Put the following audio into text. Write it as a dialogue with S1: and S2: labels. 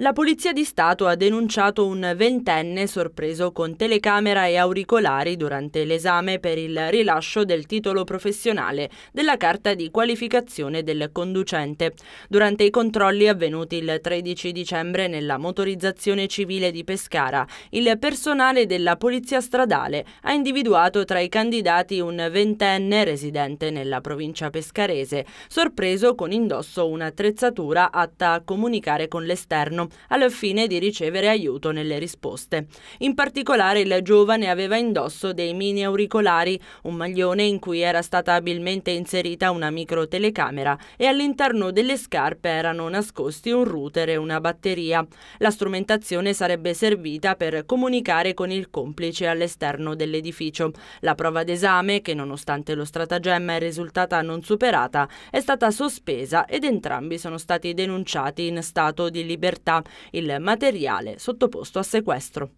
S1: La Polizia di Stato ha denunciato un ventenne sorpreso con telecamera e auricolari durante l'esame per il rilascio del titolo professionale della carta di qualificazione del conducente. Durante i controlli avvenuti il 13 dicembre nella motorizzazione civile di Pescara, il personale della Polizia Stradale ha individuato tra i candidati un ventenne residente nella provincia pescarese, sorpreso con indosso un'attrezzatura atta a comunicare con l'esterno telefono, al fine di ricevere aiuto nelle risposte. In particolare il giovane aveva indosso dei mini auricolari, un maglione in cui era stata abilmente inserita una microtelecamera e all'interno delle scarpe erano nascosti un router e una batteria. La strumentazione sarebbe servita per comunicare con il complice all'esterno dell'edificio. La prova d'esame, che nonostante lo stratagemma è risultata non superata, è stata sospesa ed entrambi sono stati denunciati in stato di libertà il materiale sottoposto a sequestro.